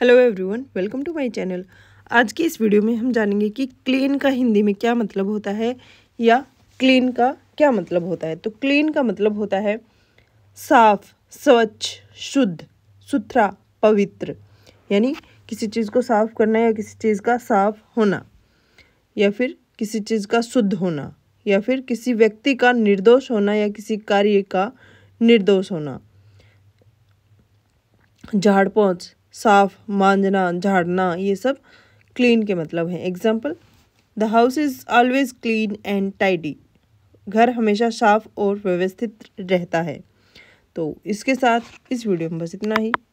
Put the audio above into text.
hello everyone welcome to my channel आज की इस वीडियो में हम जानेंगे कि क्लीन का हिंदी में क्या मतलब होता है या क्लीन का क्या मतलब होता है तो क्लीन का मतलब होता है साफ स्वच्छ शुद्ध सुथरा पवित्र यानी किसी चीज़ को साफ करना या किसी चीज़ का साफ होना या फिर किसी चीज़ का शुद्ध होना या फिर किसी व्यक्ति का निर्दोष होना या किसी कार्य का निर्दोष होना झाड़ पहुँच साफ मांजना झाड़ना ये सब क्लीन के मतलब हैं example the house is always clean and tidy घर हमेशा साफ और व्यवस्थित रहता है तो इसके साथ इस वीडियो में बस इतना ही